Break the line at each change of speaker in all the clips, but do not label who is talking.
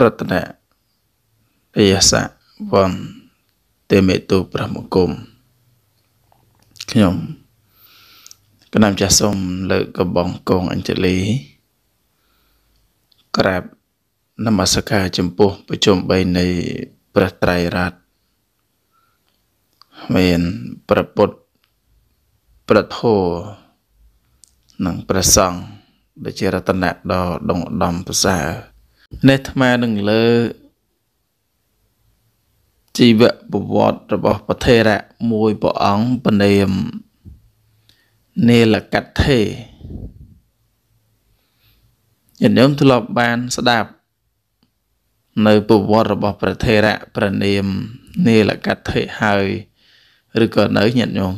រតនៈទេយសៈវណ្ណទេមេតុប្រមង្គមខ្ញុំកណាំចាស់សូមលើកកំបងកងអញ្ជលីក្រាបនមស្ការចំពោះប្រជុំ3នៃព្រះត្រៃរតមានប្រពុត ប្រធោនិងព្រះសង្ឃដែលជារតនៈដ៏ដងឧត្តមប្រសើរនេះអាត្មានឹងលើ ជីវប្រវត្តិរបស់ ប្រធេរៈមួយព្រះអង្គពនាមនេលកថេញាតិញោមធ្លាប់បានស្ដាប់នៅប្រវត្តិរបស់ ប្រធេរៈប្រនាមនេលកថេហើយ ឬក៏នៅញាតិញោម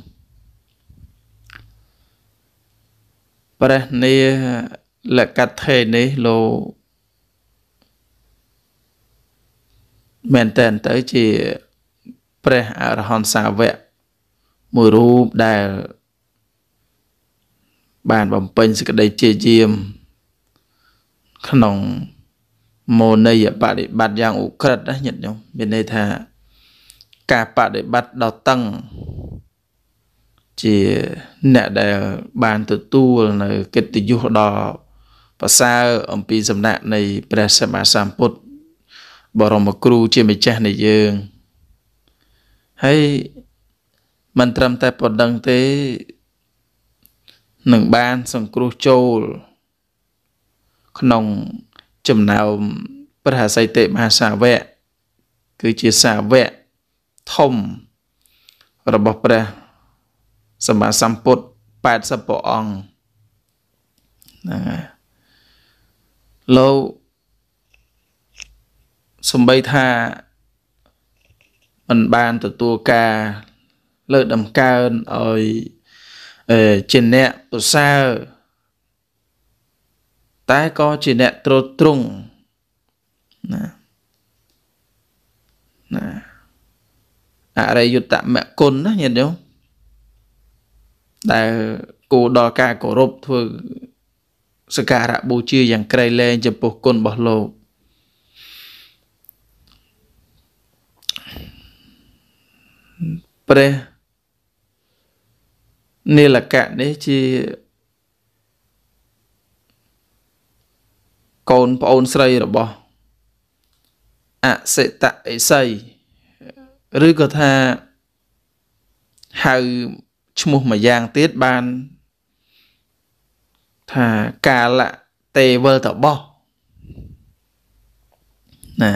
ព្រះនេលកថេនេះលោកមែនតែនទៅជាព្រះអរហន្តសាវកមួយរូបដែលបានបំពេញសេចក្តីជាយាម ក្នុងមោនីយបដិបត្តិយ៉ាងឧក្រិដ្ឋណាញាតិញោមមានន័យថា ការបដិបត្តិដល់តឹងជាអ្នកដែលបានទទួលនៅកិត្តិយសដល់ប្រសើរអំពីសំណាក់នៃព្រះសម្មាសម្ពុទ្ធបរមគ្រូជាម្ចាស់នៃយើងហើយមិនត្រឹមតែប៉ុណ្្នឹងទេនឹងបានសង្គ្រោះចូល ក្នុងចំណោមព្រះសីតិមហាសាវក គឺជាសាវកធំ របស់ព្រះសម្មាសម្ពុទ្ធ80ព្រះអង្គហ្នឹងហើយលោកសំបីថាមិនបានទទួលការលើកដំកើងឲ្យជាអ្នកប្រសើរតែក៏ជាអ្នកត្រួតត្រងណាណាអរិយុត្តមគុណណាញាតិញោមដែលគូដល់ការគោរពធ្វើសក្ការៈបូជាយ៉ាងក្រៃលែងចំពោះគុណរបស់លោកព្រះនីលកៈនេះជាកូនប្អូនស្រីរបស់អសិតអិសីឬក៏ថាហៅឈ្មោះមួយយ៉ាងទៀតបានថាកាលៈទេវលតបោះណា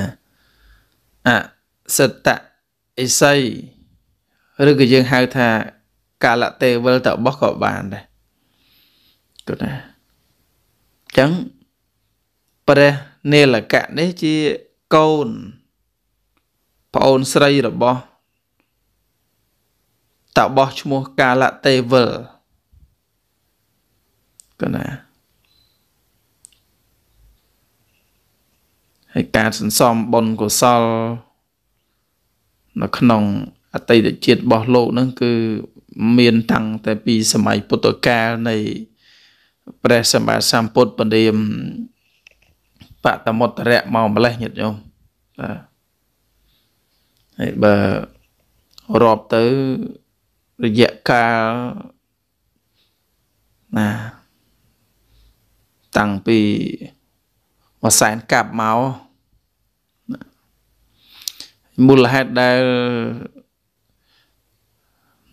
អសិតអិសីឬក៏យើងហៅថា កាលៈទេវលតបោះក៏បានដែរគាត់ណាអញ្ចឹងព្រះនេលកៈនេះជាកូនប្អូនស្រីរបស់តបោះឈ្មោះកាលៈទេវលគាត់ណាហើយការសន្សំបុណ្យកុសល នៅក្នុងតីតជាតិរបស់លោកនឹងគឺមានតាំងតែពីសម័យពុទ្ធកាលនៃព្រះសម្មាសម្ពុទ្ធពនាមបតមតរៈមកម្លេះញាតិញោមបាទហើយបើរាប់ទៅរយៈកាលណា តាំងពីមួយសែនកាប់មកមូលហេតុដែល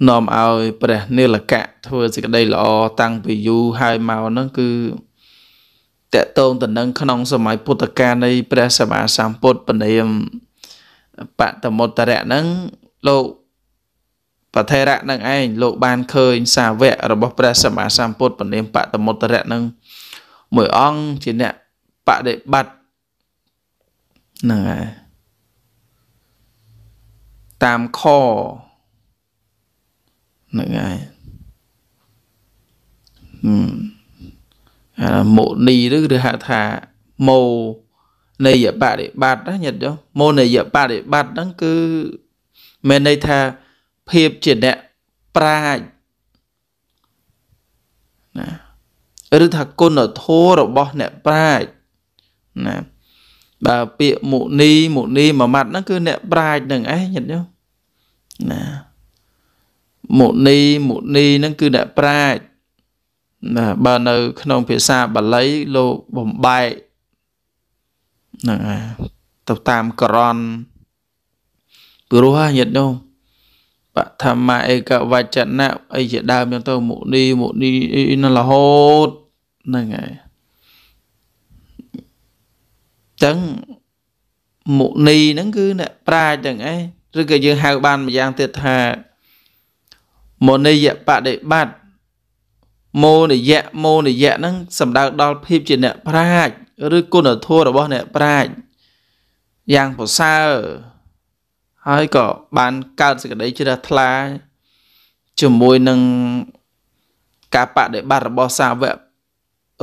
នាំឲ្យព្រះនាលកៈធ្វើសេចក្តីល្អតាំងពីយូរហើយមកហ្នឹងគឺតកតងទៅនឹងក្នុងសម័យពុទ្ធកាលនៃព្រះសម្មាសម្ពុទ្ធពនាមបតមតរៈហ្នឹងលោកបថេរៈនឹងឯងលោកបានឃើញសាវករបស់ព្រះសម្មាសម្ពុទ្ធពនាមបតមតរៈនឹងមួយអង្គជាអ្នកបដិបត្តិហ្នឹងហើយតាមខហ្នឹងហើយអាមុនីឬឬហៅថាម៉ូនៃយបរិបត្តិណាញាតិយោម៉ូនៃយបរិបត្តិហ្នឹងគឺមានន័យថាភាពជាអ្នកប្រាជ្ញណាឬថាគុណធម៌របស់អ្នកប្រាជ្ញណា បើពាក្យមុនីមុនីមួយម៉ាត់ហ្នឹងគឺអ្នកប្រាជ្ញនឹងឯងញាតិយោណាមុនីមុនីហ្នឹងគឺអ្នកប្រាជ្ញណាបើនៅក្នុងភាសាបាលីលោកបំបែកហ្នឹងហើយទៅតាមក្រនព្រោះញាតិនោះបឋមឯកវចនៈអីជាដើមហ្នឹងទៅមុនីមុនីនឹងរហូតហ្នឹងហើយទាំងមុនីហ្នឹងគឺអ្នកប្រាជ្ញទាំងឯងឬក៏យើងហៅបានម្យ៉ាងទៀតថាមនិយបដិបត្តិមោនិយៈមោនិយៈហ្នឹងសំដៅដល់ភាពជាអ្នកប្រាជ្ញឬគុណធម៌របស់អ្នកប្រាជ្ញយ៉ាងប្រសើរហើយក៏បានកើតសេចក្តីជ្រះថ្លាជាមួយនឹងការបដិបត្តិរបស់សាវក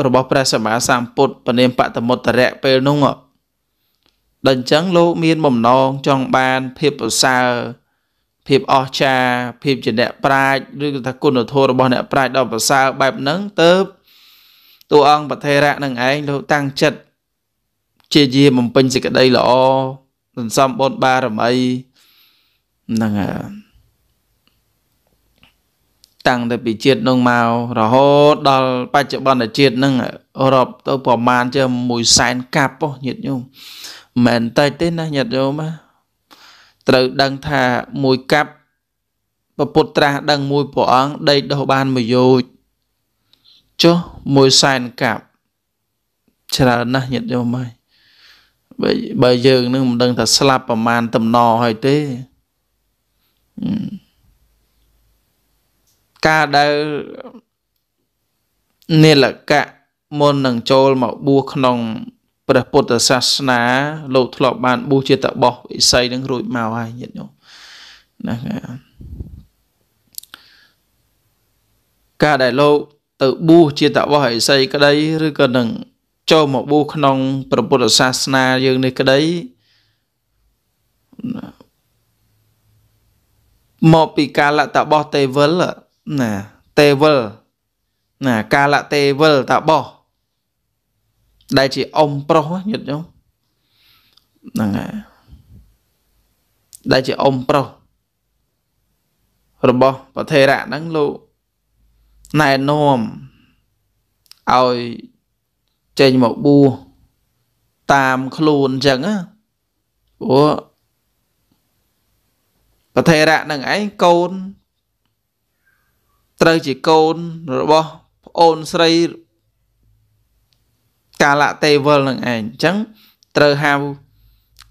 របស់ព្រះសម្មាសម្ពុទ្ធពនាមបតមុត្តរៈពេលនោះដល់អញ្ចឹងលោកមានបំណងចង់បានភាពប្រសើរភាពអស្ចារ្យភាពជាអ្នកប្រាជ្ញឬថាគុណធម៌របស់អ្នកប្រាជ្ញដ៏ប្រសើរបែបហ្នឹងទៅតួអង្គបថេរៈនឹងឯងលោកតាំងចិត្តជាយាបំពេញសេចក្តីល្អសន្សំបុណ្យបារមីហ្នឹងតាំងតែពីជាតិនោះមករហូត ដល់បច្ចុប្បន្នជាតិហ្នឹងរាប់ទៅប្រមាណជា1សែនកាប់ហ៎ញាតិញោមមិនតិចទេណាញាតិញោមណាត្រូវដឹងថាមួយកាប់ពពុទ្ធត្រាស់ ដឹងមួយព្រះអង្គដេកដុះបានមួយយោជចុះមួយសែនកាប់ច្រើនណាស់ញាតិញោមហើយបើបើយើងនឹងមិនដឹងថាស្លាប់ប្រមាណតំណហើយទេការដែលនិលកៈមុននឹងចូលមកបួសក្នុងព្រះពុទ្ធសាសនា លោកធ្លាប់បានប៊ូជាតបោះវិស័យនឹងរួចមកហើយញាតិញោមណាការដែលលោក ទៅប៊ូជាតបោះវិស័យក្តីឬក៏នឹង ចូលមកប៊ូក្នុងព្រះពុទ្ធសាសនាយើងនេះក្តីមកពីកាលតបោះទេវលណាទេវលណា កាលតេវលតបោះដែលជាអ៊ំប្រុសញាតិញោមហ្នឹងហើយដែលជាអ៊ំប្រុសរបស់ប្រធេរៈហ្នឹងលោកណែនាំឲ្យចេញមកបួសតាមខ្លួនអញ្ចឹងព្រោះប្រធេរៈនឹងឯងកូនត្រូវជាកូនរបស់ប្អូនស្រីកាលៈទេវលនឹងឯងអញ្ចឹងត្រូវហៅ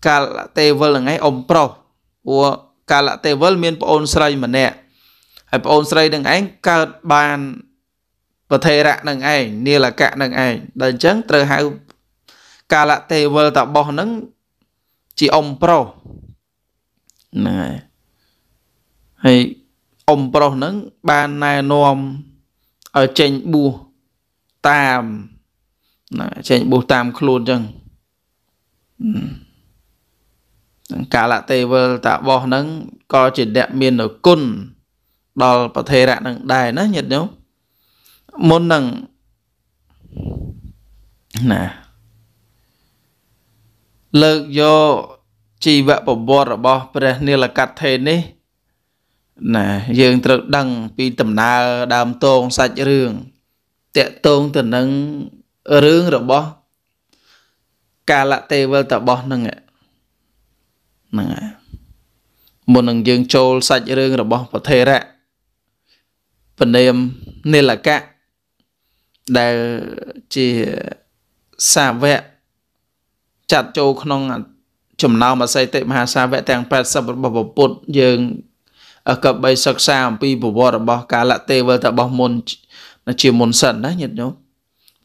កាលៈទេវលនឹងឯងអ៊ំប្រុសព្រោះកាលៈទេវលមានប្អូនស្រីម្នាក់ហើយប្អូនស្រីនឹងឯងកើតបានពធេរៈនឹងឯងនីលកៈនឹងឯងដល់អញ្ចឹងត្រូវហៅកាលៈទេវលតបោះនឹងជាអ៊ំប្រុសហ
្នឹងហើយ
ហើយអ៊ំប្រុសនឹងបានណែនាំឲ្យចេញបួសតាមណាចេញបុសតាមខ្លួនអញ្ចឹងកាលៈទេវលតាបោះហ្នឹងក៏ជាអ្នកមានគុណដល់ប្រធេរៈនឹងដែរណាញាតិញោមមុននឹងណាលើកយកជីវប្រវត្តិរបស់ព្រះនីលកថេនេះណាយើងត្រូវដឹងពីដំណើរ ដើមតងសាច់រឿងតកតងទៅនឹងរឿងរបស់កាលៈទេវលតបោះហ្នឹងហ្នឹងហើយមុននឹងយើង ចូលសាច់រឿងរបស់ពធេរៈពនាមនិលកៈដែលជាសាវកចាត់ចូលក្នុង ចំណោមអសិតិមហាសាវកទាំង80របស់ពុទ្ធយើងក៏បីសិក្សាអំពីប្រវត្តិរបស់ កាលៈទេវលតបោះមុន ជាមុនសិនណាញាតិញោម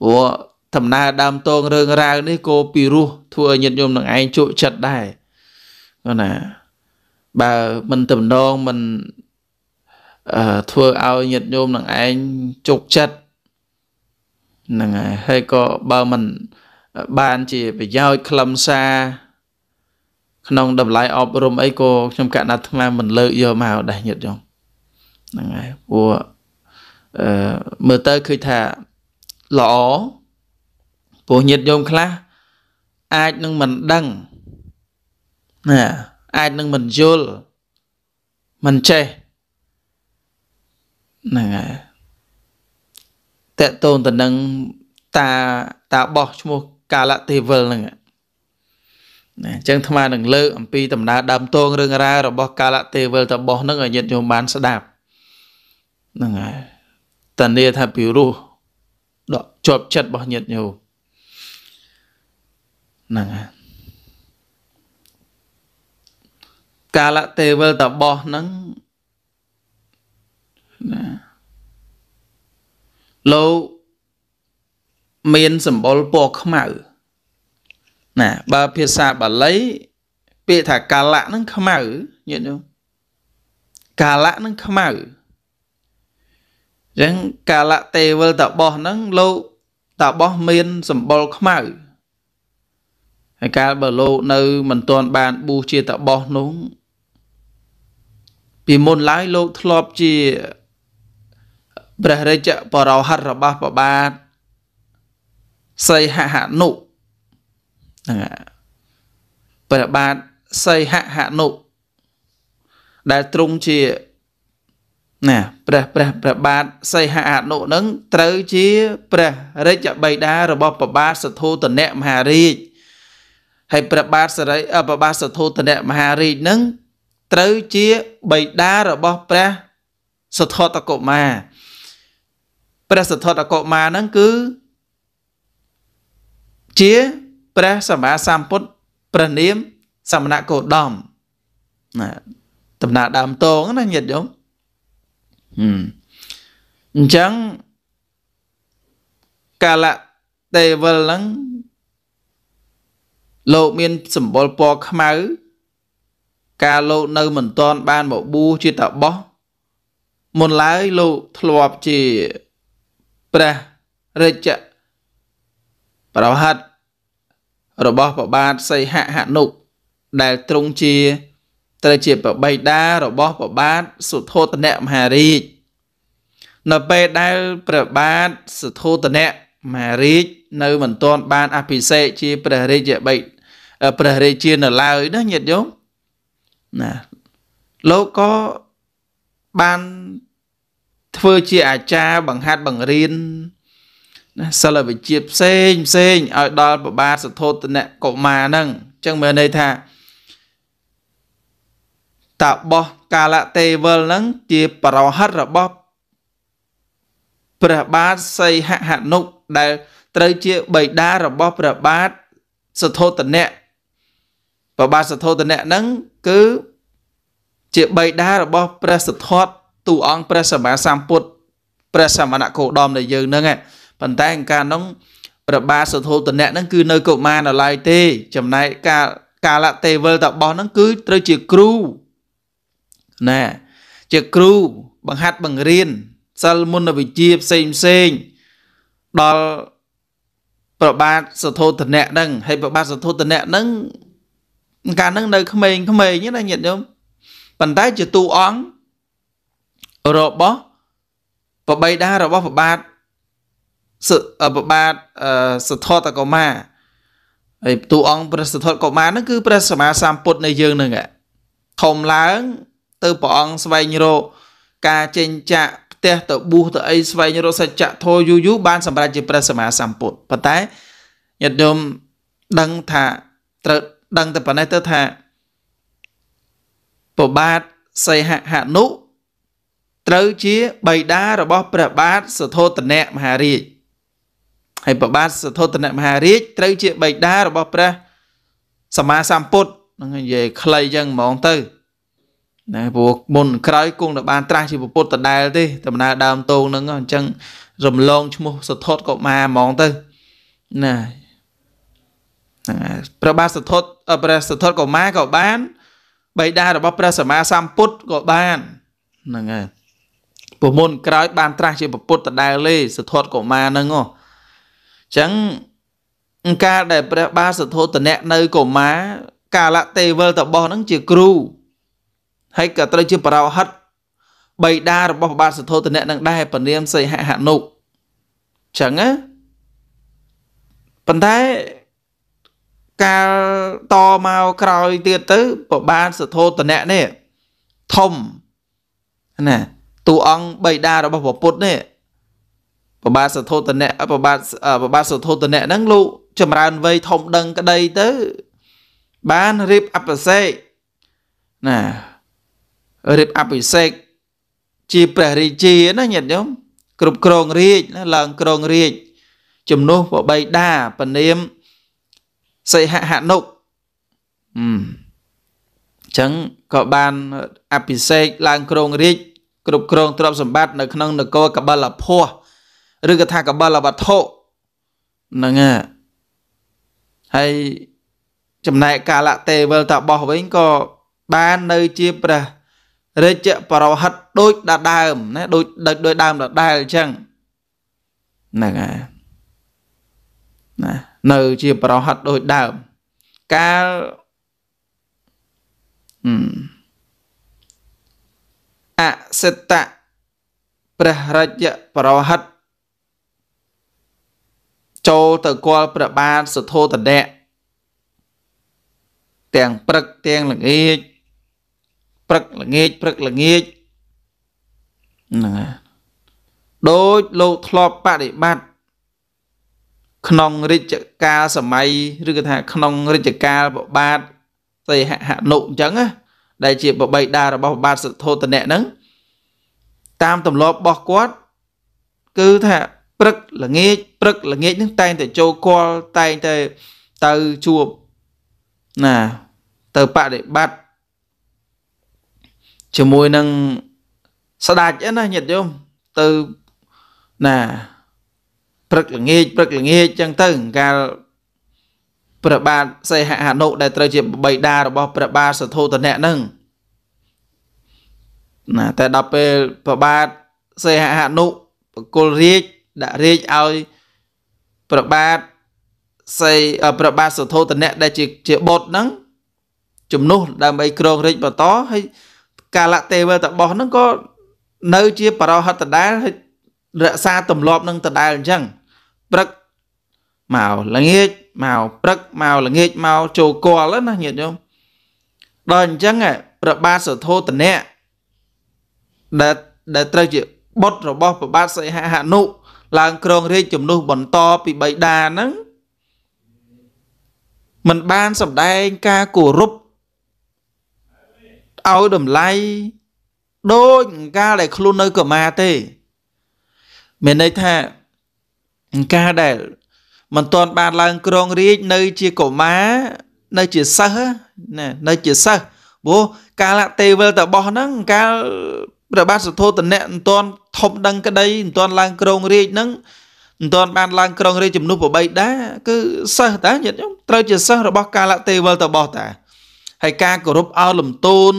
ព្រោះដំណើរដើមតងរឿងរ៉ាវនេះក៏ពីរោះធ្វើឲ្យញាតិញោមនឹងឯងជក់ចិត្តដែរគាត់ណាបើមិនតំណងមិនអឺធ្វើឲ្យញាតិញោមនឹងឯងជោគចិត្តហ្នឹងហើយហើយក៏បើមិនបានជាប្រយោជន៍ខ្លឹមសារក្នុងតម្លៃអប់រំអីក៏ខ្ញុំកណាត់ថ្មមិនលើកយកមកដែរញាតិញោមហ្នឹងហើយព្រោះអឺមើលទៅឃើញថាល្អព្រោះញាតិញោមខ្លះអាចនឹងមិនដឹងណាអាចនឹងមិនយល់មិនចេះហ្នឹងហើយតកតូនទៅនឹងតាតាបោះឈ្មោះ កាលទេវលហ្នឹងណាអញ្ចឹងអាត្មានឹងលើកអំពីដំណើរដើមតងរឿងរ៉ាវរបស់កាលទេវលតាបោះហ្នឹងឲ្យញាតិញោមបានស្ដាប់ហ្នឹងហើយតានាថាពីរោះដកជាប់ចិត្តរបស់ញាតិញោមហ្នឹងហើយកាលទេវលតបោះហ្នឹងណាលោកមានសម្បុរពណ៌ខ្មៅណា បើភាសាបាលីពាក្យថាកាលៈហ្នឹងខ្មៅញាតិញោមកាលៈហ្នឹងខ្មៅអញ្ចឹងកាលៈទេវលតបោះហ្នឹងលោកតបោះមានសម្បុរខ្មៅហើយកាលបើលោកនៅមិនទាន់បានប៊ូជាតបោះនោះពីមុនឡើយលោកធ្លាប់ជាព្រះរាជបរោហិតរបស់ប្របាទសីហហនុហ្នឹងព្រះបាទសីហហនុដែលទ្រង់ជាណាព្រះព្រះព្រះបាទសីហអនុនឹងត្រូវជាព្រះរាជបិតារបស់ព្រះបាទសធុតនៈមហារាជហើយព្រះបាទសរិព្រះបាទសធុតនៈមហារាជនឹងត្រូវជាបិតារបស់ព្រះសធតកុមារព្រះសធតកុមារនឹងគឺជាព្រះសម្មាសម្ពុទ្ធព្រះនាម សមណគោដមណាដំណើរដើមតងណាញាតិញោមអញ្ចឹងកាលៈទេវលហ្នឹង លោកមានសម្បុរពណ៌ខ្មៅកាលលោកនៅ មិនទាន់បានមកបួសជាតបោះមុនឡើយលោកធ្លាប់ជាព្រះរាជប្រហັດរបស់ប្របាទសីហៈហនុដែលទ្រង់ជាត្រូវជាប្របីតារបស់ប្របាទសុធោទនៈមហារាជនៅពេលដែលព្រះបាទសុធោទនៈមហារាជនៅមិនទាន់បានអភិសេកជាព្រះរាជាបិព្រះរាជានៅឡើយណាញាតិញោមណាលោកក៏បានធ្វើជាអាចារ្យបង្ហាត់បង្រៀនណាសិលវិជ្ជាផ្សេងផ្សេងឲ្យដល់ប្របាទសធោតនៈកុមារហ្នឹងអញ្ចឹងមានន័យថាតាបោះកាលទេវលនឹងជាបរហិតរបស់ព្រះបាទសីហហនុដែល ត្រូវជាបិតារបស់ព្រះបាទសទ្ធោទនៈព្រះបាទសទ្ធោទនៈនឹងគឺជាបិតារបស់ព្រះសទ្ធត្ថទូអង្គព្រះសម្មាសម្ពុទ្ធព្រះសមណគោដមដែលយើងនឹងប៉ុន្តែការនោះព្រះបាទសទ្ធោទនៈនឹងគឺនៅកុមារនៅឡើយទេ ចំណែកកាកាលទេវលតបោះនឹងគឺត្រូវជាគ្រូណាជាគ្រូបង្ហាត់បង្រៀនសិលមុនវិជ្ជាផ្សេងផ្សេងដល់ប្របាទសធោធនៈហ្នឹងហើយប្របាទសធោធនៈហ្នឹងកាលហ្នឹងនៅក្មេងក្មេងណាញាតិញោមប៉ុន្តែជាទូអង្គរបស់ប្របិតារបស់ប្របាទប្របាទសធតកុមារហើយទូអង្គព្រះសធតកុមារហ្នឹងគឺព្រះសម្មាសម្ពុទ្ធនៃយើងហ្នឹងធំឡើងទៅព្រះអង្គស្វែងរកការចេញចាក់ផ្ទះទៅប៊ូសទៅអីស្វែងរកសច្ចៈធម៌យូរយូរបានសម្រេចជាព្រះសម្មាសម្ពុទ្ធប៉ុន្តែញាតិញោមដឹងថាត្រូវដឹងតែប៉ុណ្ណេះទៅថាពបាទសីហហនុត្រូវជាបៃតារបស់ព្រះបាទសធោតនៈមហារាជហើយព្រះបាទសធោតនៈមហារាជត្រូវជាបៃតារបស់ព្រះសម្មាសម្ពុទ្ធនឹងនិយាយខ្លីចឹងហ្មងទៅណាព្រោះមុនក្រោយគង់តែបានត្រាស់ជាពុទ្ធដដែលទេដំណើរដើមតោងហ្នឹងអញ្ចឹងរំលងឈ្មោះសទ្ធតកុមារហ្មងទៅណាព្រះបាទសទ្ធតព្រះសទ្ធតកុមារក៏បានបៃតារបស់ព្រះសម្មាសម្ពុទ្ធក៏បានហ្នឹងហើយព្រោះមុនក្រោយបានត្រាស់ជាពុទ្ធដដែលទេសទ្ធតកុមារហ្នឹងហ៎អញ្ចឹងការដែលព្រះបាទសទ្ធតនៈនៅកុមារកាលៈទេវលតបោះហ្នឹងជាគ្រូហើយក៏ត្រូវជាបរោហិតបៃតារបស់ព្រះបាទសទ្ធោទនៈនឹងដែរពនាមសីហហនុចឹងណាប៉ុន្តែកាលតមកក្រោយទៀតទៅប្របានសធោតនៈនេះធំណាតួអង្គបៃតារបស់ព្រះពុទ្ធនេះប្របាទសធោតនៈប្របាទប្របាទសធោតនៈហ្នឹងលោកចម្រើនវ័យធំដឹងក្តីទៅបានរៀបអបសេកណារៀបអភិសេកជាព្រះរាជាណាញាតិញោមគ្រប់គ្រងរាជណាឡើងគ្រងរាជជំនួសពបីដាពនាមសិហហនុកអឺចឹងក៏បានអភិសេកឡើងគ្រងរាជគ្រប់គ្រងទ្រព្យសម្បត្តិនៅក្នុងនគរកបលភ័ពឬក៏ថាកបលវត្ថុហ្នឹងហើយចំណែកកាលៈទេវលតបោះវិញក៏បាននៅជាព្រះរាជបរោហិតដូចដដើមណាដូចដូចដើមដដែលអញ្ចឹងហ្នឹងហើយណានៅជាបរោហិតដូចដើមកាលអសិតៈព្រះរាជបរោហិតចូលទៅគល់ព្រះបាទសធោតនៈទាំងព្រឹកទាំងល្ងាចព្រឹកល្ងាចព្រឹកល្ងាចហ្នឹងហើយដោយលោកធ្លាប់បដិបត្តិក្នុងរិច្ចកាលសម័យឬក៏ថា ក្នុងរិច្ចកាលបបាទទេហហនុអញ្ចឹងណាដែលជាបបៃតារបស់បបាទសទ្ធោទនៈហ្នឹងតាមទម្លាប់របស់គាត់គឺថាព្រឹកល្ងាចព្រឹកល្ងាចហ្នឹងតែងតែចូលគល់តែងតែទៅជួបណាទៅបដិបត្តិជាមួយនឹងស្ដាច់ណាញាតិយោមទៅណាព្រឹកល្ងាចព្រឹកល្ងាចចឹងទៅកាលព្រះបាទសិហហនុដែលត្រូវជាបិតារបស់ព្រះបាទសធុតនៈនឹងណាតែដល់ពេលព្រះបាទសិហហនុបកុលរាជដាក់រាជឲ្យព្រះបាទសិព្រះបាទសធុតនៈដែលជាជាបុត្រនឹងជំនួសដើម្បីគ្រងរាជបន្តហើយកាលៈទេវតបោះហ្នឹងក៏នៅជាបរោហតដែលរក្សាទម្លាប់នឹងតដែលអញ្ចឹងព្រឹកមកល្ងាចមកព្រឹកមកល្ងាចមកចូលគល់ណាញាតិញោមដល់អញ្ចឹងព្រះបាទសធោតនៈដែលដែលត្រូវជាបុត្ររបស់ព្រះបាទសីហហនុឡើងគ្រងរាជជំនួសបន្តពីបៃតាហ្នឹងមិនបានសម្ដែងការគោរពឲ្យតម្លៃដូចកាលដែលខ្លួននៅកម្មាទេ មានន័យថាការដែលមិនទាន់បានឡើងក្រងរាជនៅជាកុមារនៅជាសិស្សណានៅជាសិស្សព្រោះកាលទេវលតបោះហ្នឹងកាលព្រះបាទសទ្ធោទនៈមិនទាន់ធំដឹងក្តីមិនទាន់ឡើងក្រងរាជហ្នឹងមិនទាន់បានឡើងក្រងរាជជំនួសប្របីតាគឺសិស្សតាញាតិខ្ញុំត្រូវជាសិស្សរបស់កាលទេវលតបោះតាហើយការគោរពឲ្យលំទោន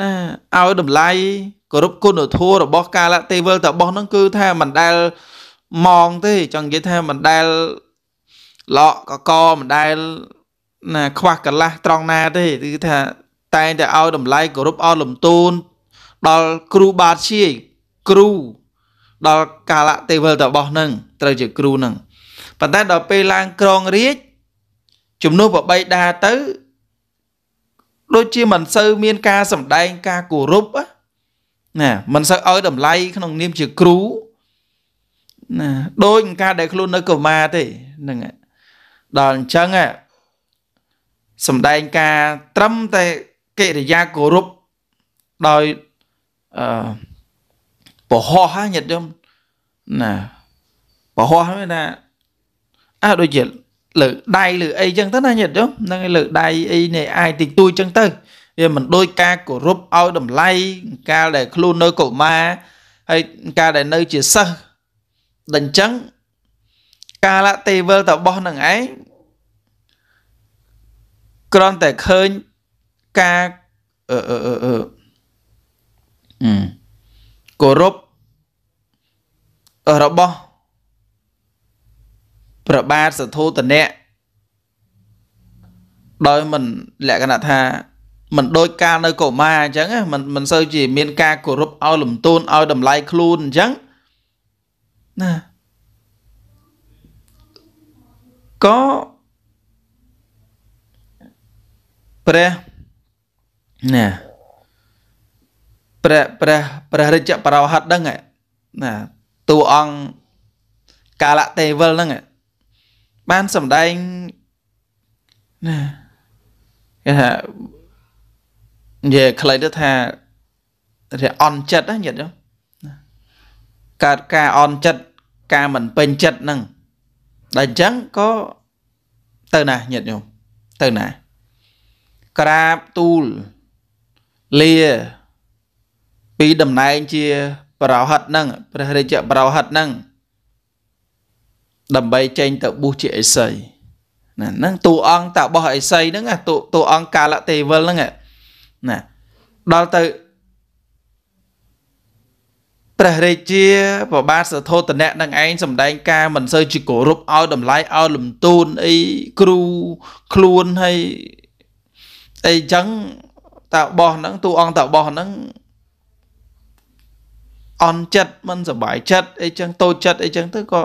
ណាឲ្យតម្លៃគោរពគុណធម៌របស់កាលៈទេវលរបស់នឹងគឺថាមិនដែលម៉ងទេចង់និយាយថាមិនដែលលក់កកមិនដែលណាខ្វះកលាស់ត្រង់ណាទេគឺថាតែងតែឲ្យតម្លៃគោរពអត់លំទោនដល់គ្រូបាទជាយគ្រូដល់កាលៈទេវលរបស់នឹងត្រូវជាគ្រូនឹងប៉ុន្តែដល់ពេលឡើងក្រងរាជជំនួសបបីដាទៅដូចជាមិនសូវមានការសម្ដែងការគោរពណាមិនសូវឲ្យតម្លៃក្នុងនាមជាគ្រូណាដូចការដែលខ្លួននៅកូម៉ាទេហ្នឹងដល់អញ្ចឹងសម្ដែងការត្រឹមតែកិរិយាគោរពដោយអឺពហោះហ្នឹងញាតិយមណាពហោះហ្នឹងណាអើដូចជាលើដៃលើអីចឹងទៅណាញាតិយោហ្នឹងឯងលើដៃអីនេះអាយតិចតួចចឹងទៅវាមិនដូចការគោរពឲ្យតម្លៃកាលដែលខ្លួននៅកុមារហើយកាលដែលនៅជាសិស្សដូចចឹងកាលៈទេវលរបស់នឹងឯងគ្រាន់តែឃើញការអឺអឺអឺគោរពរបស់ប្របាទសធូតនៈដោយមិនលក្ខណៈថា មិនដូចកាលនៅកុមារអញ្ចឹងមិនមិនសូវជាមានការគោរពឲ្យ លំទោនឲ្យតម្លៃខ្លួនអញ្ចឹងណាក៏ព្រះណាព្រះព្រះព្រះរាជបរោហិតហ្នឹងណាតួអង្គកាលៈទេវលហ្នឹងណាបានសម្ដែងណាគេថានិយាយខ្លីទៅថារះអន់ចិត្តណាញាតិកើតការអន់ចិត្តការមិនពេញចិត្តហ្នឹងដល់អញ្ចឹងក៏ទៅណាញាតិញោមទៅណា ក្រាបទូលលា ពីតំណែងជាប្រោហិតហ្នឹងព្រះរាជប្រោហិតហ្នឹងដើម្បីចេញទៅប៊ូសជាអេសីណាហ្នឹងតួអង្គតាបោះអេសីហ្នឹងតួតួអង្គកាលៈទេវលហ្នឹងណាដល់ទៅព្រះរាជាប្របាទសធោតនៈនឹងឯងសម្ដែង ការមិនសូវជាគោរពឲ្យតម្លៃឲ្យលំទូនអីគ្រូខ្លួនហើយអីចឹងតាបោះហ្នឹងតួអង្គតាបោះហ្នឹងអន់ចិត្តមិនសบายចិត្តអីចឹងតូចចិត្តអីចឹងទៅក៏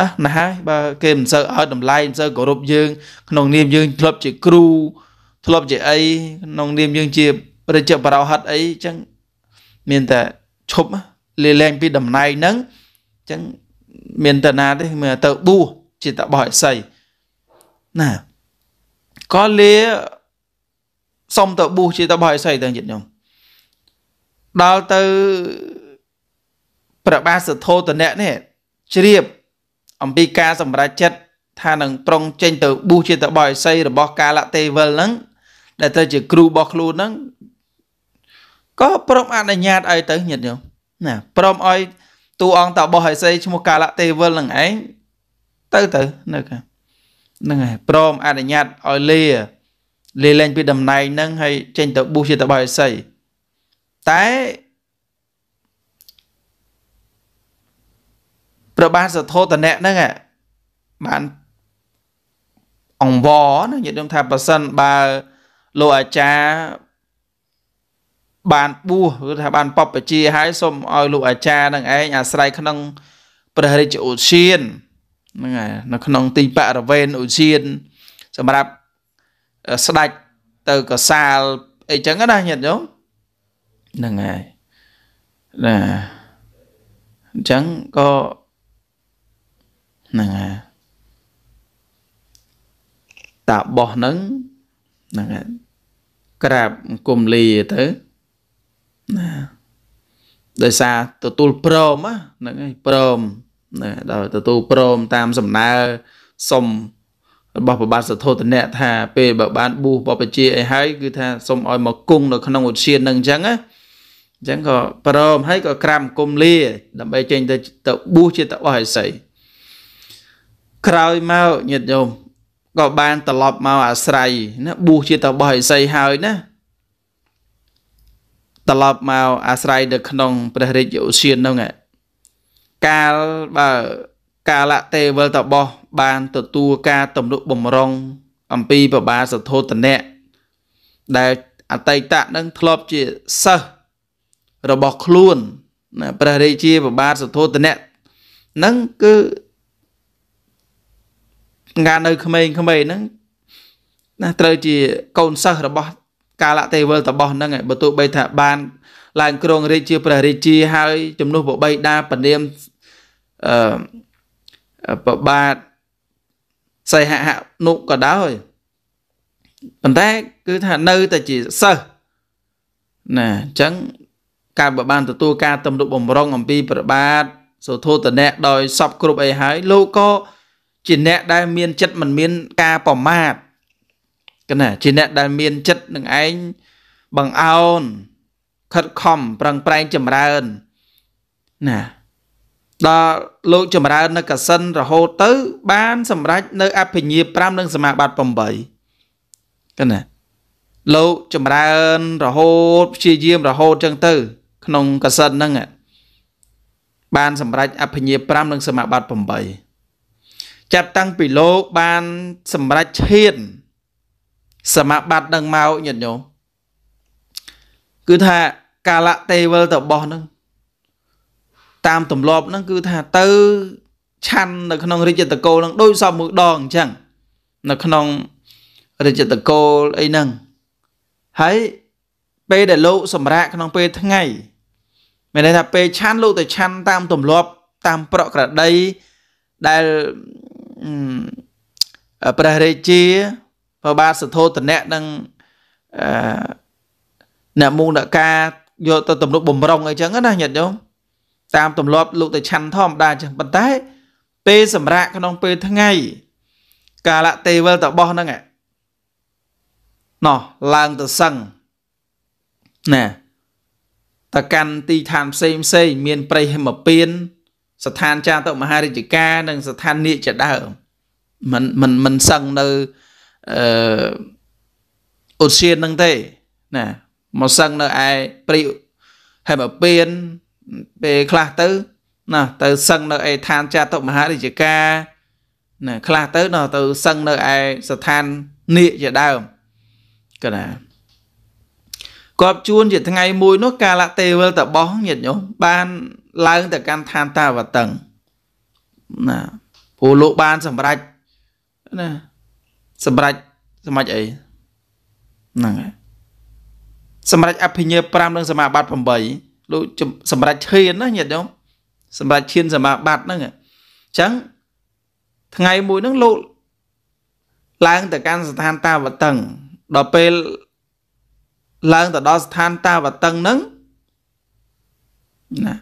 អះណាស់ហើយបើគេមិនសូវឲ្យតម្លៃមិនសូវគោរពយើងក្នុងនាមយើងធ្លាប់ជាគ្រូ ធ្លាប់ជាអីក្នុងនាមយើងជារាជបរោហិតអីអញ្ចឹងមានតែឈប់លេលែងពីតំណែងហ្នឹងអញ្ចឹងមានតាណាទេមើលទៅបួសជាតបោះអស័យណាក៏លាសុំទៅបួសជាតបោះអស័យទៅទៀតខ្ញុំដល់ទៅព្រះបាទសទ្ធោទនៈនេះជ្រាបអំពីការសម្រេចចិត្តថានឹងត្រង់ចេញទៅប៊ូជាតបរិស័យរបស់កាលៈទេវលហ្នឹងដែលទៅជាគ្រូរបស់ខ្លួនហ្នឹងក៏ព្រមអនុញ្ញាតឲ្យទៅញាតញោមណាព្រមឲ្យតួអង្គតបរិស័យឈ្មោះកាលៈទេវលហ្នឹងឯងទៅទៅនៅកាហ្នឹងហើយព្រមអនុញ្ញាតឲ្យលាលេលែងពីតំណែងហ្នឹងហើយចេញទៅប៊ូជាតបរិស័យតែព្រះបាទសទ្ធោតនៈហ្នឹងបានអង្វរណាញាតិញោមថាប៉ះសិនបើលោកអាចារ្យបានបួសគឺថាបានបបជាហើយសូមឲ្យលោកអាចារ្យនឹងឯងអាស្រ័យក្នុងព្រះរាជឧទ្យានហ្នឹងហើយនៅ ក្នុងទីបរិវេណឧទ្យាន សម្រាប់ស្ដាច់ទៅកសាលអីចឹងណាញាតិញោមហ្នឹងហើយណាអញ្ចឹងក៏ហ្នឹងហើយតាបោះហ្នឹងហ្នឹងហើយក្រាបអង្គមលាទៅណាដោយសារទទួលព្រមហ្នឹងហើយព្រមណាដោយទទួលព្រមតាមសំណើសុំរបស់ប្របាទសធោតនៈថា ពេលបើបានប៊ូសបពជាអីហើយគឺថាសុំឲ្យមកគង់នៅក្នុងឧទ្យាននឹងអញ្ចឹងណាអញ្ចឹងក៏ព្រមហើយក៏ក្រាមគុំលាដើម្បីចេញ ទៅទៅប៊ូសជាតបោះឥសីក្រោយមកញាតិញោមក៏បានត្រឡប់មកអាស្រ័យណាបួសជាតបស់ឥសីហើយណាត្រឡប់មកអាស្រ័យនៅក្នុងព្រះរាជឧទ្យានហ្នឹងកាលបើកាលៈទេវលតបស់បានទទួលការទំនុកបំរុង អំពីបបាសធោតនៈដែលអតីតនឹងធ្លាប់ជាសិស្សរបស់ខ្លួនព្រះរាជាបបាទសធោតនៈនឹងគឺកាលនៅក្មេងៗហ្នឹងណាត្រូវជាកូនសិស្សរបស់កាលៈទេវលរបស់ហ្នឹងឯងបើទោះបីថាបានឡើងគ្រងរាជជាព្រះរាជាហើយជំនួសប្របីតាពនាមអឺប្របាទសិហហនុក៏ដោយប៉ុន្តែគឺថានៅតែជាសិស្សណាអញ្ចឹងកាលបើបានទទួលការទំនុកបំរុងអំពីព្រះបាទសោធោតនៈដោយសពគ្រប់អីហើយលោកក៏ជាអ្នកដែលមានចិត្តមិនមានការប្រមាថគណាជាអ្នកដែលមានចិត្តនឹងឯងបង្អោនខិតខំប្រឹងប្រែងចម្រើនណាដល់លោកចម្រើននៅកសិនរហូតទៅ បានសម្រេចនៅអភិញ្ញា5និងសមាបត្តិ8គណាលោកចម្រើនរហូតព្យាយាមរហូតចឹងទៅ ក្នុងកសិនហ្នឹងបាន សម្រេចអភិញ្ញា5និងសមាបត្តិ8ចាប់តាំងពីលោកបានសម្រេចឈានសមាបត្តិនឹងមកញាតិញោមគឺថាកាលៈទេវលរបស់នឹងតាមទម្លាប់នឹងគឺថាទៅឆាន់នៅក្នុង រាជតកូលនឹងដូចសពមួយដងអញ្ចឹងនៅក្នុងរាជតកូលអីហ្នឹងហើយពេលដែលលោក សម្រាកក្នុងពេលថ្ងៃមានន័យថាពេលឆាន់លោកទៅឆាន់តាមទម្លាប់តាមប្រក្រតីដែលព្រះរាជាព្រះបាទសទ្ធោទនៈនិងអ្នកមុងអ្នកការយកទៅទំនុកបំរុងអីចឹងណាញាតិញោមតាមទម្លាប់លោកទៅឆាន់ធម្មតាចឹងប៉ុន្តែ ពេលសម្រាកក្នុងពេលថ្ងៃ កាលៈទេវលតបោះហ្នឹងណោះឡើងទៅសឹងណាតកាន់ទីឋានផ្សេងផ្សេងមានព្រៃហិមពៀនស្ថានចាតុមហារាជការនិងស្ថាននាយជាដើមមិនមិនមិនសឹងនៅអឺអូសៀននឹងទេណាមកសឹងនៅឯព្រីហេមពៀនពេលខ្លះទៅណាទៅសឹងនៅឯឋានចាតុមហារាជការណាខ្លះទៅណាទៅសឹងនៅឯស្ថាននាគជាដើមគណាគាត់ជួនជាថ្ងៃមួយនោះកាលៈទេវលតបោះញាតញោមបានឡើងទៅកាន់ឋានតាវតឹងណាព្រោះលោកបានសម្រេចណាសម្រេចសម្រេចអីហ្នឹងហើយសម្រេចអភិញ្ញា5និងសមាបត្តិ8លោកសម្រេចឈានណាញាតិញោមសម្រេចឈានសមាបត្តិហ្នឹងអញ្ចឹងថ្ងៃមួយហ្នឹងលោកឡើងទៅកាន់ស្ថានតាវតឹងដល់ពេលឡើងទៅដល់ស្ថានតាវតឹងហ្នឹងណា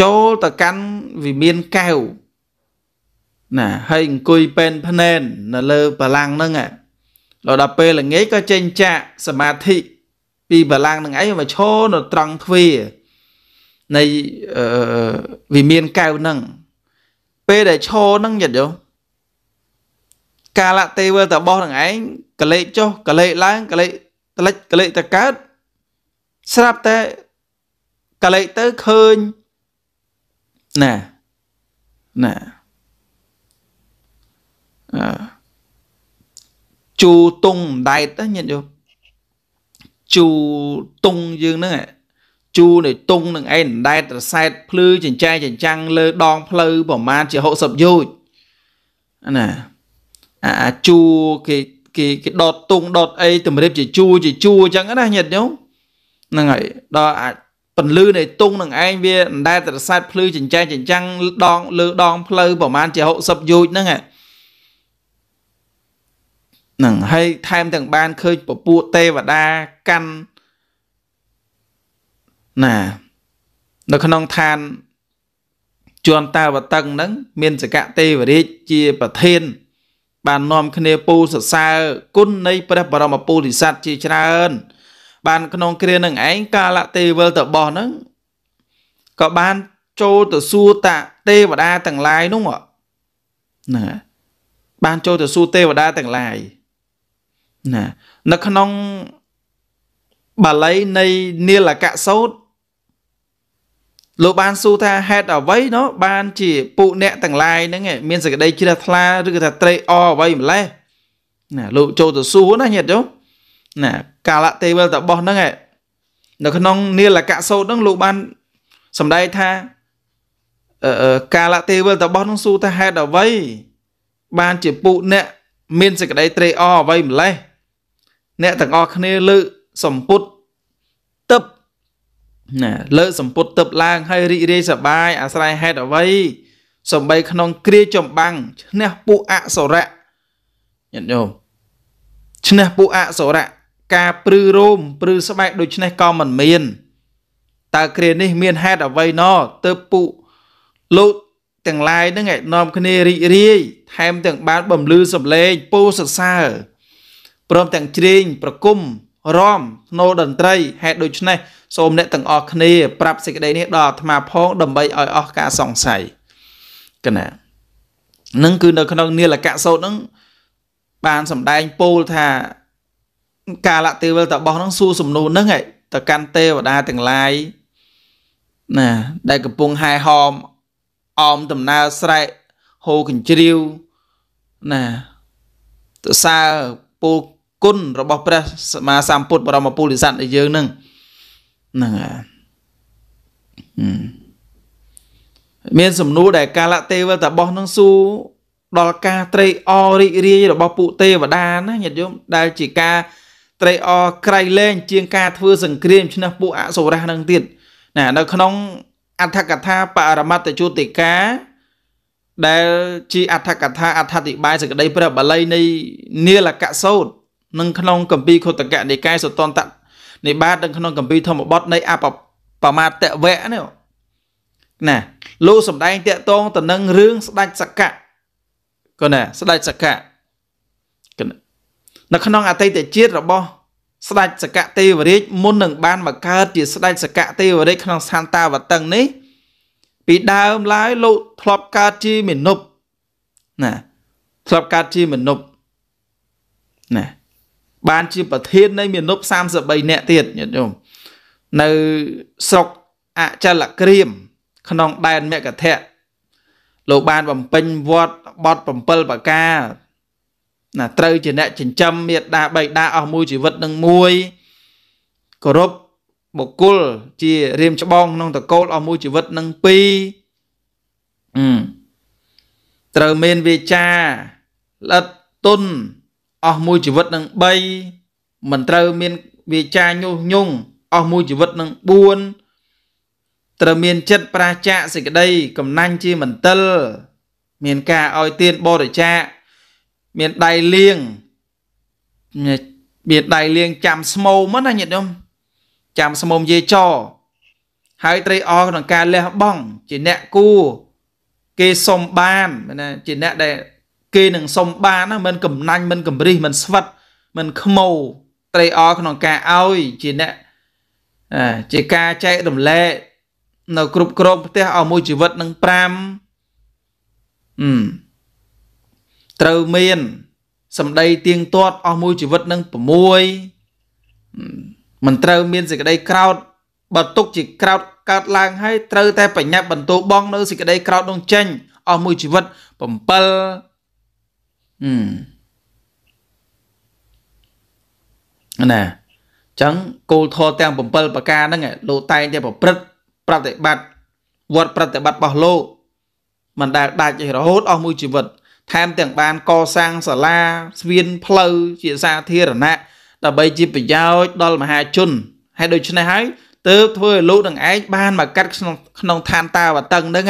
ចូលទៅកាន់វិមានកែវណាហើយអង្គុយពេនភ្នែននៅលើបលាំងហ្នឹងហ่ะរហូតដល់ពេលល្ងាចក៏ចេញចាក់សមាធិពីបលាំងនឹងឯងមកឈរនៅត្រង់ទ្វារនៃវិមានកែវហ្នឹងពេលដែលឈរហ្នឹងយល់យោកាលៈទេវតបោះនឹងឯងកលេចចុះកលេចឡើងកលេចតលិចកលិចទៅកើតស្រាប់តែកលិចទៅឃើញ
ណាណា
អឺជូតុងដែតញាតិយោជូតុងយើងហ្នឹងជូនៃតុងនឹងឯងដែតរសែតភ្លឺចិញ្ចែចិញ្ចាំងលើដងផ្លូវប្រមាណជា60យោជណាអាជូគេគេគេដតទុងដតអីតម្រៀបជាជួជាជួអញ្ចឹងណាញាតិញោមហ្នឹងហើយដល់អាចពន្លឺនៃទុងនឹងឯងវាអណ្ដែតរស័តភ្លឺចិញ្ចែចិញ្ចាំងដងលើដងផ្លូវប្រហែលជា60យោជហ្នឹងហ្នឹងហើយថែមទាំងបានឃើញពពួកទេវតាកាន់ណា នៅក្នុងឋានជន់តាវតឹងហ្នឹង មានសកៈទេវរាជជាប្រធានបាននាំគ្នាពូសរសើរគុណនៃព្រះបរមពុរិស័ទជាច្រើនបានក្នុងគ្រានឹងឯងកាលៈទេវលតបោះហ្នឹងក៏បានចូលទៅសួរតាទេវតាទាំងឡាយនោះណាបានចូលទៅសួរទេវតាទាំងឡាយណានៅក្នុងបាលីនៃនីលកៈសោតលោកបានសួរថាហេតុអ្វីនោះបានជាពួកអ្នកទាំងឡាយហ្នឹងមានសេចក្តីជ្រះថ្លាឬក៏ថាត្រេកអរអ្វីម្ល៉េះណាលោកចូលទៅសួរណាញាតិយោណាកាលៈទេវលតបោះហ្នឹងឯងនៅក្នុងនីលកៈសោតហ្នឹងលោកបានសម្ដែងថាកាលៈទេវលតបោះហ្នឹងសួរថាហេតុអ្វី បានជាពួកអ្នកមានសេចក្តីត្រេកអរអ្វីម្ល៉េះអ្នកទាំងអស់គ្នាលើកសម្ពុទ្ធណាលើកសម្ពុតទៅឡើងហើយរីករាយសបាយអាស្រ័យហេតុអ្វីសំបីក្នុងគ្រាចំបាំងឈ្នះពួកអសរៈញាតិញោមឈ្នះពួកអសរៈការព្រឺរោមព្រឺស្បែកដូច្នេះក៏មិនមានតើគ្រានេះមានហេតុអ្វីណោទើបពួកលោកទាំងឡាយនឹងឯនាំគ្នារីករាយថែមទាំងបានបំលឺសំឡេងពោសរសើរព្រមទាំងជ្រេងប្រគំរំភ្នោតន្ត្រីហេតុដូច្នេះសូមអ្នកទាំងអស់គ្នាប្រាប់សេចក្តីនេះដល់អាត្មាផងដើម្បីឲ្យអស់ការសង្ស័យកណានឹងគឺនៅក្នុងនីលកៈសោតនឹង បានសម្ដែងពោលថាកាលៈទេវលតបោះនឹងសួរសំណួរនឹងឯងទៅកាន់ទេវតាទាំងឡាយណាដែលកំពុងហែហោមអមដំណើរស្រែកហូកញ្ជ្រៀវណាទៅសើពូគុណរបស់ព្រះសម្មាសម្ពុទ្ធបរមពុរិស័ទដែលយើងនឹងហ្នឹងហើយមានសំណួរដែលកាលទេវតបោះនឹងសួរដល់ការត្រេកអររីករាយរបស់ពួកទេវតាណាញាតិញោមដែលជាការត្រេកអរក្រៃលែងជាងការធ្វើសង្គ្រាមឈ្នះពួកអសុរៈនឹងទៀតណានៅក្នុងអដ្ឋកថាបរមត្តជូតិកាដែលជាអដ្ឋកថាអត្ថាធិប្បាយសេចក្តីព្រះបាលីនៃនីលកសោតនឹងក្នុងកម្ពីខុតកៈនិកាយសតន្តនិបាតនឹងក្នុងកម្ពីធម្មបទនៃអបបមាតវៈនេះណាលោកសំដែងតកតងទៅនឹងរឿងស្ដេចសកៈក៏ណា ស្ដេចសកៈនៅក្នុងអតីតជាតិរបស់ ស្ដេចសកៈទេវរាជមុននឹងបានមកកើតជាស្ដេចសកៈទេវរាជក្នុងស្ថានតាវតឹងនេះ ពីដើមឡើយលោកធ្លាប់កើតជាមនុស្សណាធ្លាប់កើតជាមនុស្សណាបានជាប្រធាននៃមាណព33នាក់ទៀតញាតិញោមនៅស្រុកអចលក្រៀមក្នុងដែនមគធៈលោកបានបំពេញវត្តបត7ប្រការណាត្រូវជាអ្នកចិញ្ចឹមមេដាបៃតាអស់មួយជីវិតនឹងមួយគោរពបុគ្គលជារៀមច្បងក្នុងតកូលអស់មួយជីវិតនឹងពីរត្រូវមានវាចាល្អិតទុនអស់មួយជីវិតនឹង3មិនត្រូវមានវាចាញុះញង់អស់មួយជីវិតនឹង4ត្រូវមានចិត្តប្រាចាកសេចក្តីកំណាញ់ជាមន្ទិលមានការឲ្យទានបរិច្ចាគមានដៃលៀងមានដៃលៀងចាំស្មោមណាញាតិញោមចាំស្មោមយាយចហើយត្រីអក្នុងការលះបង់ជាអ្នកគូគេសុំបានណាជាអ្នកដែលគេនឹងសុំបានណាមិនកំណាញ់មិនកំរិះមិនស្វិតមិនខ្មោត្រេកអរក្នុងការឲ្យជាអ្នកជាការចែករំលែកនៅ គ្រប់គ្រងផ្ទះឲ្យមួយជីវិតនឹង5អឺត្រូវមាន សម្ដីទៀងទាត់អស់មួយជីវិតនឹង6មិនត្រូវមានសេចក្តី ក្រោត បើទុក ជាក្រោតកើតឡើងហើយត្រូវតែបញ្ញាប់បន្ទោបងនៅសេចក្តី ក្រោតនោះចេញអស់មួយជីវិត7ណាចឹងគោលធម៌ទាំង7ប្រការហ្នឹងលោកតែងតែប្រព្រឹត្ត ប្រតិបត្តិវត្តប្រតិបត្តិរបស់លោកមិនដែលដាច់រហូតអស់មួយជីវិតថែមទាំងបានកសាងសាលាស្វៀនផ្លូវជាសាធារណៈដើម្បីជាប្រយោជន៍ដល់មហា ជនហើយដូច្នេះហើយទើបធ្វើឲ្យលោកនឹងឯងបានមកកាត់ក្នុងក្នុងឋានតាវតឹងហ្នឹង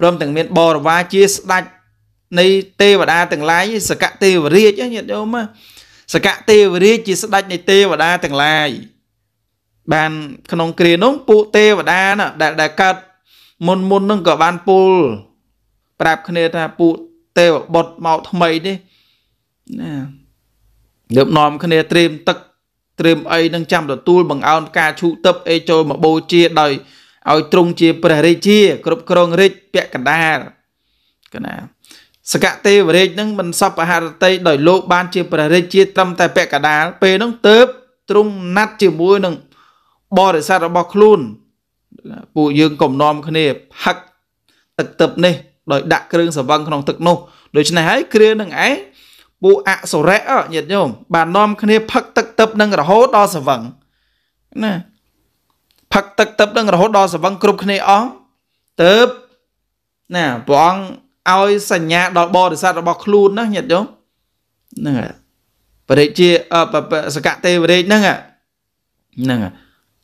ព្រមទាំងមានបរិវារជាស្ដេចនៃទេវតាទាំងឡាយសកទេវរាជញាតិញោមសកទេវរាជជាស្ដេចនៃទេវតាទាំងឡាយបានក្នុងគ្រានោះពួកទេវតាដែលដែលកើតមុនមុននឹងក៏បានពុលប្រាប់គ្នាថាពួកទេវបុត្រមកថ្មីនេះណាលើកនាំគ្នាត្រៀមទឹកត្រៀមអីនឹងចាំទទួលបង្អោនផ្កាឈូកទឹកអីចូលមកបូជាដោយឲ្យទ្រង់ជាព្រះរាជាគ្រប់គ្រងរាជពាក់កណ្ដាលកណាសកទេវរាជនឹងមិនសពហរតីដោយលោកបានជាព្រះរាជាត្រឹមតែពាក់កដាលពេលនោះទៅបទ្រង់ណាត់ជាមួយនឹងបរិស័ទរបស់ខ្លួនពួកយើងកំណោមគ្នាផឹកទឹកទឹកនេះដោយដាក់គ្រឿងសង្វឹងក្នុងទឹកនោះដូច្នេះហើយគ្រានឹងឯងពួកអសរៈញាតិញោមបាននាំគ្នាផឹកទឹកទឹកនឹងរហូតដល់សង្វឹងណាផឹកទឹកទឹកនឹងរហូតដល់សង្វឹងគ្រប់គ្នាអស់ទៅណាព្រះអង្គឲ្យសញ្ញាដល់បរិស័ទរបស់ខ្លួនណាញាតិញោមហ្នឹងហើយបរិជាសកទេវរេជហ្នឹងហ្នឹង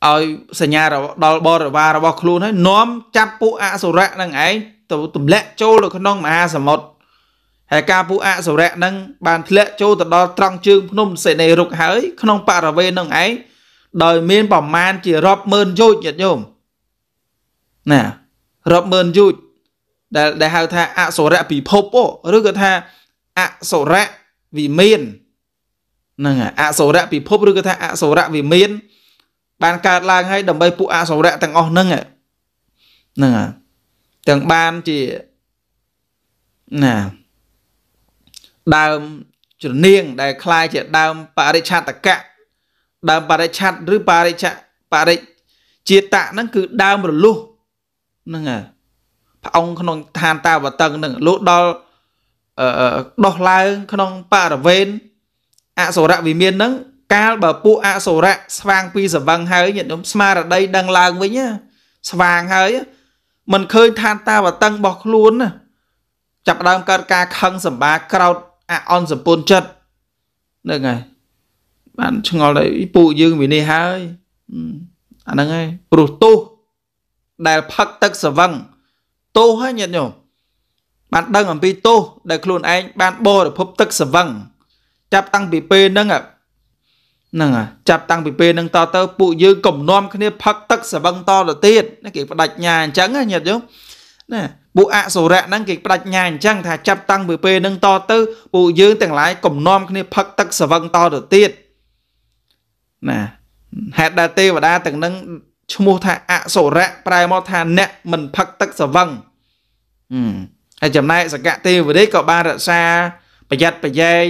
ឲ្យសញ្ញាដល់បរិវាររបស់ខ្លួនហើយនាំចាប់ពួកអសុរៈហ្នឹងឯងទៅទម្លាក់ចូលទៅក្នុងមហាសមុទ្រហើយការពួកអសុរៈហ្នឹងបានធ្លាក់ចូលទៅដល់ត្រង់ជើងភ្នំ សេនីរុកហើយ ក្នុងបរិវេណហ្នឹងឯងដោយមានប្រមាណជារាប់ម៉ឺនយោជញាតិញោមណារាប់ម៉ឺនយោជដែលដែលហៅថាអសុរៈពិភពឬក៏ថាអសុរៈវិមានហ្នឹងអសុរៈពិភពឬក៏ថាអសុរៈវិមាន បានកើតឡើងហើយដើម្បីពួកអសុរៈទាំងអស់ហ្នឹងហ្នឹងទាំងបានជាណាដើមជ្រនាងដែលคล้ายជាដើមបរិឆតកៈដើមបរិឆតឬបរិឆបរិជាតិៈហ្នឹងគឺដើមរលុះហ្នឹងហើយផ្អងក្នុងឋានតាវតឹងនឹងលុះដល់អឺដោះឡើងក្នុងបរិវេណអសុរៈវិមាននឹងកាលបើពួកអសុរៈស្វាងពីសវឹងហើយញាតិខ្ញុំស្មារតីដឹងឡើងវិញស្វាងហើយមិនឃើញឋានតាវតឹងរបស់ខ្លួនណាចាប់ដើមកើតការខឹងសម្បាក្រោតអអន់សម្ពុនចិត្តហ្នឹងហើយបានឆ្ងល់ដល់ពួកយើងវិនិច្ឆ័យហើយអាហ្នឹងហើយព្រោះទោសដែលផឹកទឹកសវឹងទោសហើយញាតិញោមបានដឹងអំពីទោសដែលខ្លួនឯងបានបរិភពទឹកស្វឹងចាប់តាំងពីពេលហ្នឹងហ្នឹងចាប់តាំងពីពេលហ្នឹងតទៅពួកយើងកំនាំគ្នាផឹកទឹកស្វឹងតទៅទៀតគេបដិញ្ញាអញ្ចឹងញាតិញោមណាពួកអសុរៈហ្នឹងគេបដិញ្ញាអញ្ចឹងថាចាប់តាំងពីពេលហ្នឹងតទៅពួកយើងទាំងឡាយកំនាំគ្នាផឹកទឹកស្វឹងតទៅទៀតណាហេតុដែលទេវតាទាំងហ្នឹងឈ្មោះថាអសុរៈប្រែមកថាអ្នកមិនផឹកទឹកស្វឹងហើយចំណែកសកទេវរាជក៏បានរក្សាប្រយ័ត្នប្រយែង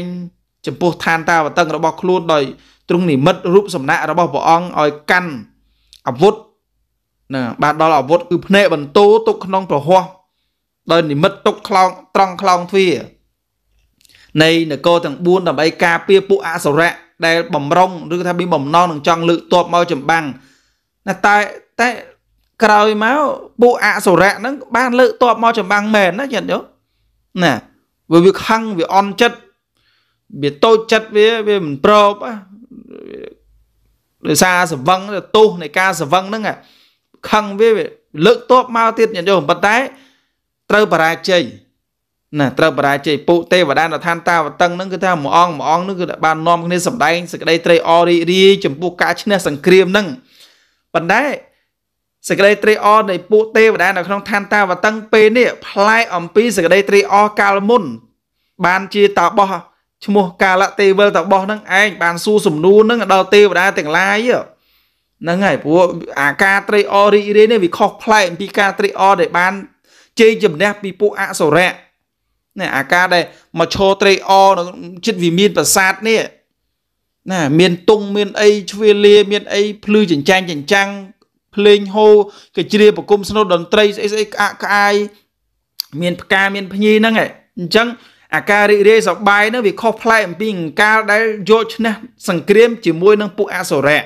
ចំពោះឋានតាវតឹងរបស់ខ្លួនដោយទ្រង់និមិត្តរូបសំណាក់របស់ព្រះអង្គឲ្យកាន់អាវុធណាបានដល់អាវុធគឺភ្នែកបន្ទោទុកក្នុងប្រហោះដោយនិមិត្តទុកខ្លោងត្រង់ខ្លោងទ្វារនៃនគរទាំង4ដើម្បីការពារពួកអសុរៈដែលបំរុងឬថាមានបំណងនឹងចង់លើកទ័ពមកចម្បាំងណាតែតែក្រោយមកពួកអសុរៈហ្នឹងបាន លើកតបមកចម្បាំងមែនណាយល់ទេណាវាវាខឹងវាអន់ចិត្តវាតូចចិត្តវាវាមិនប្រោបដោយសារសវឹងទោសនៃការសវឹងហ្នឹងខឹងវាលើកតបមកទៀតញាតិយោប៉ុន្តែត្រូវបរាជ័យណាត្រូវបរាជ័យពួកទេវតានៅឋាន តាវតឹងហ្នឹងគឺថាមួយអង្គមួយអង្គហ្នឹងគឺបាននាំគ្នាសម្ដែងសេចក្តីត្រេកអររីករាយចំពោះការឈ្នះសង្គ្រាមហ្នឹងប៉ុន្តែសេចក្តីត្រេកអរនៃពួកទេវតានៅក្នុងឋានតាវតឹងពេលនេះផ្លែកអំពីសេចក្តីត្រេកអរកាលមុនបានជា តាបោះឈ្មោះកាលៈទេវលតាបោះនឹងឯងបានសួរសំណួរនឹងដល់ទេវតាទាំងឡាយហ្នឹងហើយព្រោះអាការត្រេកអររីករាយនេះវាខុសផ្លែកអំពីការត្រេកអរដែលបានជ័យជំនះពីពួកអសុរៈនេះអាការដែលមកឈរត្រេកអរនៅចិត្តវិមានប្រាសាទនេះណាមានតុងមានអីឆ្វៀលាមានអីភ្លឺចិញ្ចាំងចិញ្ចាំងភ្លេងហូកជ្រាបប្រគំស្នូតតន្ត្រីស្អីស្អីក្អាក់ក្អាយមានផ្កាមានភ្ញីហ្នឹងឯងអញ្ចឹងអាការរីករាយសប្បាយហ្នឹងវាខុសប្លែកអំពីអង្ការដែលយកឈ្នះ សង្គ្រាមជាមួយនឹងពួកអសុរៈ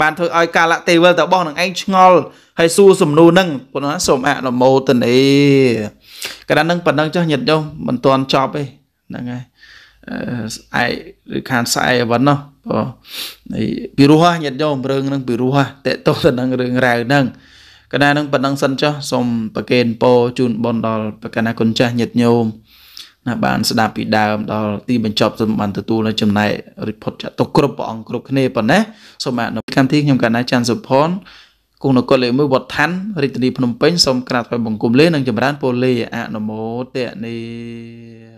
បានធ្វើឲ្យកាលៈទេវលតបោះនឹងឯងឆ្ងល់ហើយសួរសំណួរហ្នឹងប៉ុន្តែសូមអនុមោទនាកណ្ដាលនឹងប៉ុណ្ណឹងចុះញាតិញោមមិនទាន់ចប់ទេហ្នឹងហើយអឺស្អែកឬខានស្អែកអីប៉ុណ្ណោះព្រោះពីរោះញាតិញោមរឿងនឹងពីរោះតេតោទៅនឹងរឿងរ៉ាវហ្នឹងកណ្ណានឹងប៉ុណ្ណឹងសិនចុះសូមប្រកេនពរជូនបុណ្យដល់ប្រកណ្ណាគុណចាស់ញាតិញោមណាបាន ស្ដាប់ពីដើមដល់ទីបញ្ចប់សម្បានទទួលនៅចំណែករិទ្ធផុតចាត់ទុកគ្រប់ព្រះអង្គគ្រប់គ្នាប៉ុណ្ណេះសូមអនុកម្មទីខ្ញុំកណ្ណាច័ន្ទសុផនគង់នគរលេខ1វត្តឋានរាជធានីភ្នំពេញសូមក្រាបថ្វាយបង្គំលេនិងចម្រើនពលលេអនុមោទនី